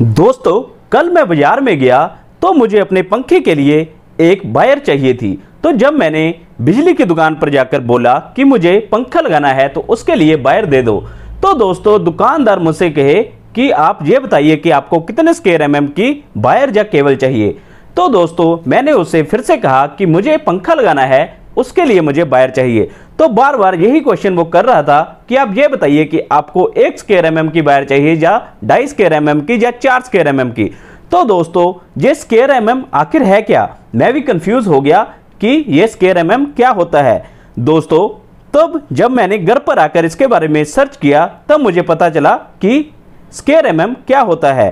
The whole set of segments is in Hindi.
दोस्तों कल मैं बाजार में गया तो मुझे अपने पंखे के लिए एक बायर चाहिए थी तो जब मैंने बिजली की दुकान पर जाकर बोला कि मुझे पंखा लगाना है तो उसके लिए बायर दे दो तो दोस्तों दुकानदार मुझसे कहे कि आप ये बताइए कि आपको कितने स्केयर एम की वायर या केबल चाहिए तो दोस्तों मैंने उसे फिर से कहा कि मुझे पंखा लगाना है उसके लिए मुझे बायर चाहिए तो बार बार यही क्वेश्चन वो कर रहा था कि आप ये बताइए कि आपको एक स्केयर एम की वायर चाहिए या ढाई स्केयर एम की या चार स्केयर एम की तो दोस्तों ये स्केयर एम आखिर है क्या मैं भी कंफ्यूज हो गया कि ये स्केयर एम क्या होता है दोस्तों तब जब मैंने घर पर आकर इसके बारे में सर्च किया तब मुझे पता चला कि स्केयर एम क्या होता है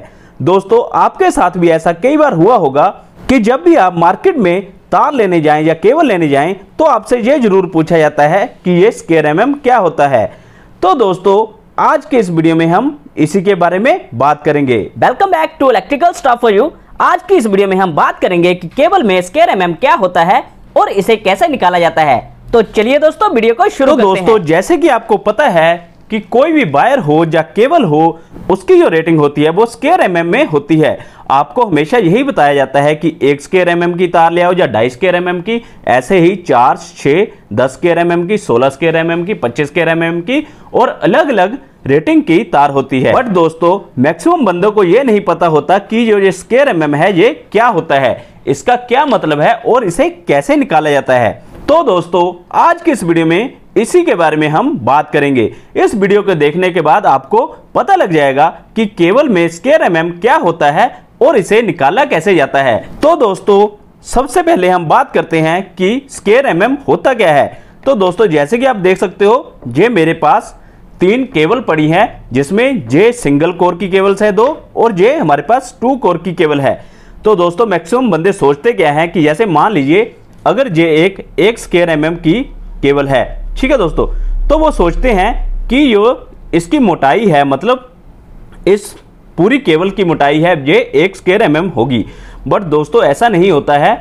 दोस्तों आपके साथ भी ऐसा कई बार हुआ होगा कि जब भी आप मार्केट में सार लेने जाएं या केवल लेने जाएं तो आपसे ये जरूर पूछा जाता है कि ये स्केयर एम क्या होता है तो दोस्तों आज के इस वीडियो में हम इसी के बारे में बात करेंगे welcome back to electrical staff for you आज की इस वीडियो में हम बात करेंगे कि केबल में स्केयर एम क्या होता है और इसे कैसे निकाला जाता है तो चलिए दोस्तों वीडियो को शुरू तो करते दोस्तों हैं। जैसे कि आपको पता है कि कोई भी वायर हो या केबल हो उसकी जो रेटिंग होती है वो स्केयर एम mm में होती है आपको हमेशा यही बताया जाता है कि एक स्केयर एम mm की तार ले आओ या ढाई स्केयर एम mm की ऐसे ही चार छः दस स्केयर एम mm की सोलह स्केयर एम mm की पच्चीस स्केयर एम mm की और अलग अलग रेटिंग की तार होती है बट दोस्तों मैक्सिमम बंदों को यह नहीं पता होता कि जो ये स्केयर एम है ये क्या होता है इसका क्या मतलब है और इसे कैसे निकाला जाता है तो दोस्तों आज की इस वीडियो में इसी के बारे में हम बात करेंगे इस वीडियो को देखने के बाद आपको पता लग जाएगा कि केबल में स्केयर एम क्या होता है और इसे निकाला कैसे जाता है तो दोस्तों सबसे पहले हम बात करते हैं कि स्केयर एम होता क्या है तो दोस्तों जैसे कि आप देख सकते हो ये मेरे पास तीन केबल पड़ी हैं जिसमें जे सिंगल कोर की केबल्स है दो और जे हमारे पास टू कोर की केबल है तो दोस्तों मैक्सिमम बंदे सोचते क्या हैं कि जैसे मान लीजिए अगर जे एक एक स्केयर एम की केबल है ठीक है दोस्तों तो वो सोचते हैं कि यो इसकी मोटाई है मतलब इस पूरी केबल की मोटाई है ये एक स्केयर एम mm होगी बट दोस्तों ऐसा नहीं होता है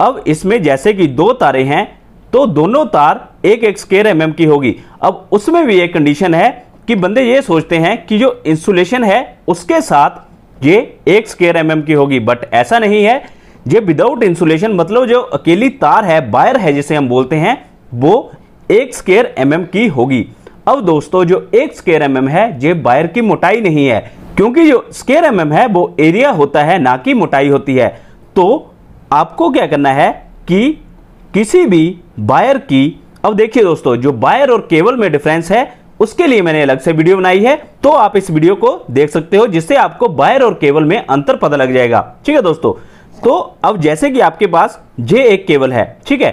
अब इसमें जैसे कि दो तारे हैं तो दोनों तार एक एक स्केयर एम mm की होगी अब उसमें भी एक कंडीशन है कि बंदे ये सोचते हैं कि जो इंसुलेशन है उसके साथ ये एक स्केयर एम mm की होगी बट ऐसा नहीं है ये विदाउट इंसुलेशन मतलब जो अकेली तार है वायर है जिसे हम बोलते हैं वो एक स्केयर एम mm की होगी अब दोस्तों जो एक स्केयर एम mm है ये वायर की मोटाई नहीं है क्योंकि जो स्केयर एम mm है वो एरिया होता है ना कि मोटाई होती है तो आपको क्या करना है कि किसी भी वायर की अब देखिए दोस्तों जो वायर और केबल में डिफरेंस है उसके लिए मैंने अलग से वीडियो बनाई है तो आप इस वीडियो को देख सकते हो जिससे आपको वायर और केबल में अंतर पता लग जाएगा ठीक है दोस्तों तो अब जैसे कि आपके पास जे एक केबल है ठीक है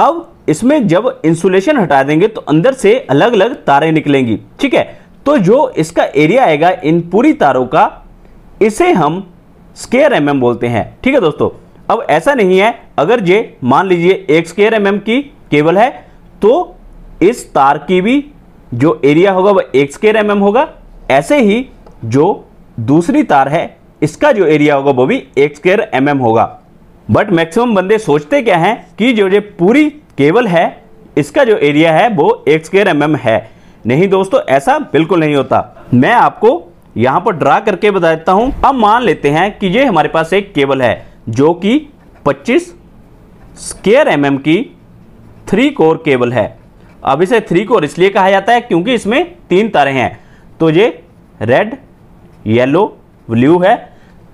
अब इसमें जब इंसुलेशन हटा देंगे तो अंदर से अलग अलग तारें निकलेंगी ठीक है तो जो इसका एरिया आएगा इन पूरी तारों का इसे हम स्केयर एम mm बोलते हैं ठीक है दोस्तों अब ऐसा नहीं है अगर ये मान लीजिए एक स्केयर एम mm की केबल है तो इस तार की भी जो एरिया होगा वह एक स्केयर एम mm होगा ऐसे ही जो दूसरी तार है इसका जो एरिया होगा वो भी एक स्केयर एम mm होगा बट मैक्सिमम बंदे सोचते क्या हैं कि जो ये पूरी केवल है इसका जो एरिया है वो एक स्क्वेयर एम है नहीं दोस्तों ऐसा बिल्कुल नहीं होता मैं आपको यहाँ पर ड्रा करके बता देता हूँ अब मान लेते हैं कि ये हमारे पास एक केबल है जो कि 25 स्केयर एम mm की थ्री कोर केबल है अब इसे थ्री कोर इसलिए कहा जाता है क्योंकि इसमें तीन तारे हैं तो ये रेड येलो ब्लू है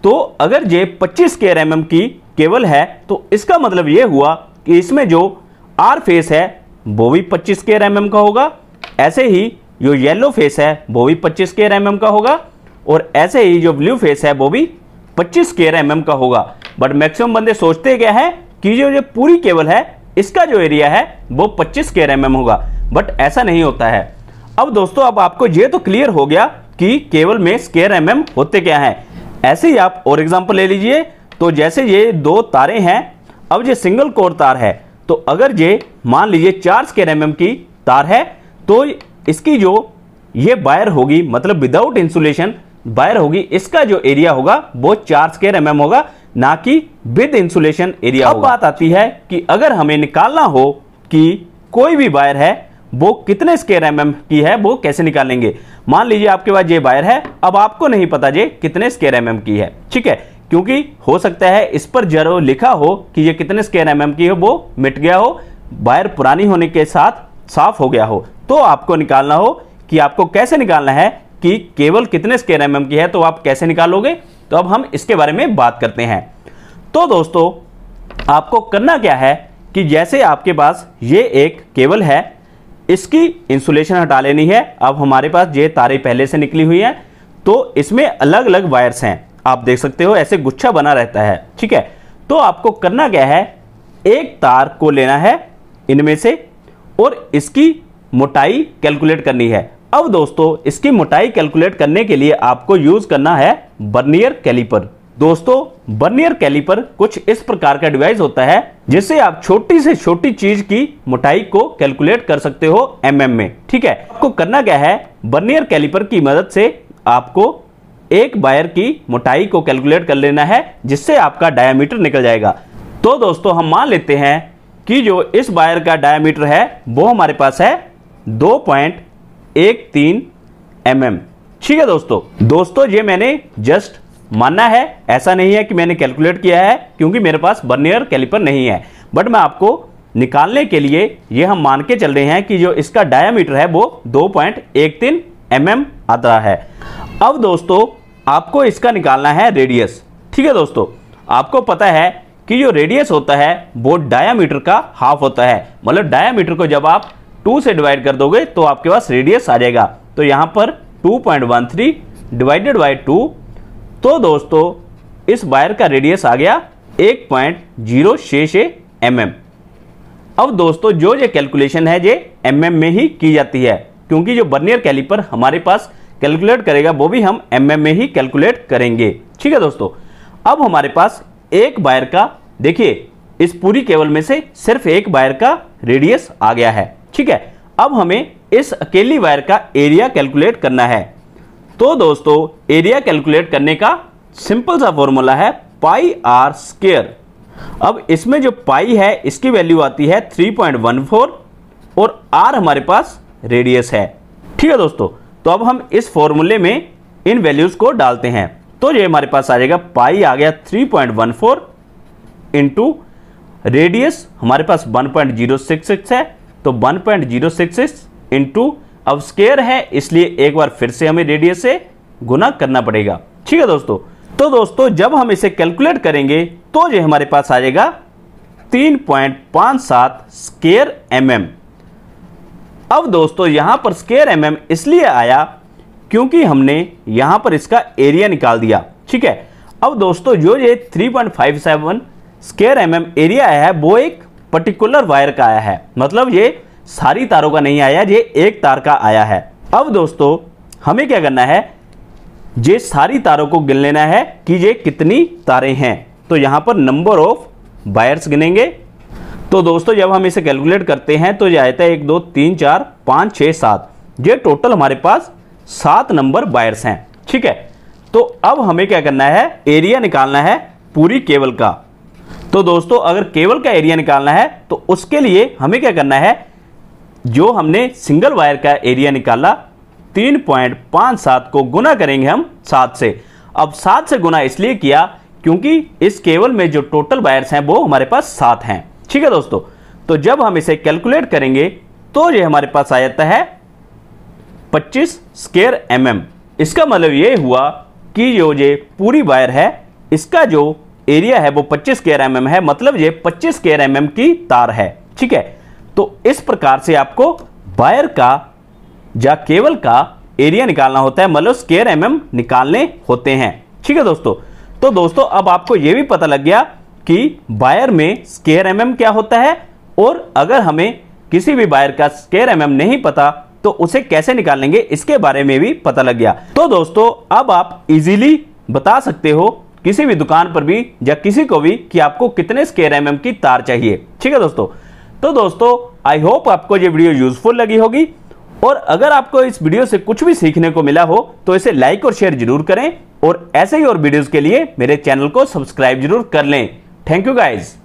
तो अगर ये 25 स्केयर एम mm की केबल है तो इसका मतलब ये हुआ कि इसमें जो आर फेस है वो भी पच्चीस के एम का होगा ऐसे ही जो येलो फेस है वो भी पच्चीस के एम का होगा और ऐसे ही जो ब्लू फेस है वो भी पच्चीस के एम का होगा बट मैक्सिमम बंदे सोचते क्या है कि जो जो पूरी केबल है इसका जो एरिया है वो पच्चीस के एम होगा बट ऐसा नहीं होता है अब दोस्तों अब आपको ये तो क्लियर हो गया कि केबल में स्केयर एम होते क्या है ऐसे ही आप और एग्जाम्पल ले लीजिए तो जैसे ये दो तारे हैं अब ये सिंगल कोर तार है तो अगर ये मान लीजिए चार स्केर एम mm की तार है तो इसकी जो ये वायर होगी मतलब विदाउट इंसुलेशन वायर होगी इसका जो एरिया होगा वो चार स्केर एम mm होगा ना कि विद इंसुलेशन एरिया अब बात आती है कि अगर हमें निकालना हो कि कोई भी वायर है वो कितने स्केयर एम mm की है वो कैसे निकालेंगे मान लीजिए आपके पास ये वायर है अब आपको नहीं पता जे कितने स्केयर एम की है ठीक है क्योंकि हो सकता है इस पर जरूर लिखा हो कि ये कितने स्क्वायर एम mm की है वो मिट गया हो वायर पुरानी होने के साथ साफ हो गया हो तो आपको निकालना हो कि आपको कैसे निकालना है कि केवल कितने स्क्वायर एम mm की है तो आप कैसे निकालोगे तो अब हम इसके बारे में बात करते हैं तो दोस्तों आपको करना क्या है कि जैसे आपके पास ये एक केबल है इसकी इंसुलेशन हटा लेनी है अब हमारे पास ये तारे पहले से निकली हुई हैं तो इसमें अलग अलग वायर्स हैं आप देख सकते हो ऐसे गुच्छा बना रहता है ठीक है तो आपको करना क्या है एक तार को लेना है इनमें से और इसकी मोटाई कैलकुलेट करनी है अब दोस्तों इसकी मोटाई कैलकुलेट करने के लिए आपको यूज करना है बर्नियर कैलिपर दोस्तों बर्नियर कैलिपर कुछ इस प्रकार का डिवाइस होता है जिससे आप छोटी से छोटी चीज की मोटाई को कैलकुलेट कर सकते हो एम में ठीक है आपको करना क्या है बर्नियर कैलिपर की मदद से आपको एक वायर की मोटाई को कैलकुलेट कर लेना है जिससे आपका डायामीटर निकल जाएगा तो दोस्तों हम मान लेते हैं कि जो इस वायर का डायामीटर है वो हमारे पास है दो पॉइंट एक तीन एम एम ठीक है दोस्तों दोस्तों ये मैंने जस्ट मानना है ऐसा नहीं है कि मैंने कैलकुलेट किया है क्योंकि मेरे पास बर्नियर कैलिपर नहीं है बट मैं आपको निकालने के लिए ये हम मान के चल रहे हैं कि जो इसका डायामीटर है वो दो पॉइंट एक तीन एम आता है अब दोस्तों आपको इसका निकालना है रेडियस ठीक है दोस्तों आपको पता है कि जो रेडियस होता है वो डायामीटर का हाफ होता है मतलब डायामीटर को जब आप टू से डिवाइड कर दोगे तो आपके पास रेडियस आ जाएगा तो यहाँ पर 2.13 डिवाइडेड बाय 2 तो दोस्तों इस वायर का रेडियस आ गया एक पॉइंट जीरो छः एम एम अब दोस्तों जो ये कैलकुलेशन है ये एम mm में ही की जाती है क्योंकि जो बर्नियर कैलिपर हमारे पास कैलकुलेट करेगा वो भी हम एम mm में ही कैलकुलेट करेंगे ठीक है दोस्तों अब हमारे पास एक बायर का देखिए इस पूरी केबल में से सिर्फ एक वायर का रेडियस आ गया है ठीक है अब हमें इस अकेली वायर का एरिया कैलकुलेट करना है तो दोस्तों एरिया कैलकुलेट करने का सिंपल सा फॉर्मूला है पाई आर स्केयर अब इसमें जो पाई है इसकी वैल्यू आती है 3.14 और आर हमारे पास रेडियस है ठीक है दोस्तों तो अब हम इस फॉर्मूले में इन वैल्यूज़ को डालते हैं तो ये हमारे पास आ जाएगा पाई आ गया 3.14 पॉइंट टू रेडियस हमारे पास 1.066 है तो 1.066 पॉइंट टू अब स्केयर है इसलिए एक बार फिर से हमें रेडियस से गुना करना पड़ेगा ठीक है दोस्तों तो दोस्तों जब हम इसे कैलकुलेट करेंगे तो ये हमारे पास आ जाएगा तीन पॉइंट पांच सात स्केयर एम mm. अब दोस्तों यहाँ पर स्केयर एम mm इसलिए आया क्योंकि हमने यहाँ पर इसका एरिया निकाल दिया ठीक है अब दोस्तों जो ये 3.57 स्केयर एम mm एरिया आया है वो एक पर्टिकुलर वायर का आया है मतलब ये सारी तारों का नहीं आया ये एक तार का आया है अब दोस्तों हमें क्या करना है ये सारी तारों को गिन लेना है कि ये कितनी तारें हैं तो यहाँ पर नंबर ऑफ वायर्स गिनेंगे तो दोस्तों जब हम इसे कैलकुलेट करते हैं तो जाता है एक दो तीन चार पाँच छः सात ये टोटल हमारे पास सात नंबर वायर्स हैं ठीक है तो अब हमें क्या करना है एरिया निकालना है पूरी केबल का तो दोस्तों अगर केबल का एरिया निकालना है तो उसके लिए हमें क्या करना है जो हमने सिंगल वायर का एरिया निकाला तीन पॉइंट पांच सात को गुना करेंगे हम सात से अब सात से गुना इसलिए किया क्योंकि इस केबल में जो टोटल वायर्स हैं वो हमारे पास सात हैं ठीक है दोस्तों तो जब हम इसे कैलकुलेट करेंगे तो ये हमारे पास आ जाता है 25 स्केयर एम mm. इसका मतलब ये हुआ कि जो ये पूरी वायर है इसका जो एरिया है वो 25 स्केयर एम mm है मतलब ये 25 स्केयर एम mm की तार है ठीक है तो इस प्रकार से आपको वायर का या केवल का एरिया निकालना होता है मतलब स्केयर एम mm निकालने होते हैं ठीक है दोस्तों तो दोस्तों अब आपको यह भी पता लग गया कि बायर में स्केयर एम mm क्या होता है और अगर हमें किसी भी बायर का स्केयर एम mm नहीं पता तो उसे कैसे निकालेंगे इसके बारे में भी पता लग गया तो दोस्तों अब आप इजीली बता सकते हो किसी भी दुकान पर भी या किसी को भी कि आपको कितने स्केयर एम mm की तार चाहिए ठीक है दोस्तों तो दोस्तों आई होप आपको ये वीडियो यूजफुल लगी होगी और अगर आपको इस वीडियो से कुछ भी सीखने को मिला हो तो इसे लाइक और शेयर जरूर करें और ऐसे ही और वीडियोस के लिए मेरे चैनल को सब्सक्राइब जरूर कर लें thank you guys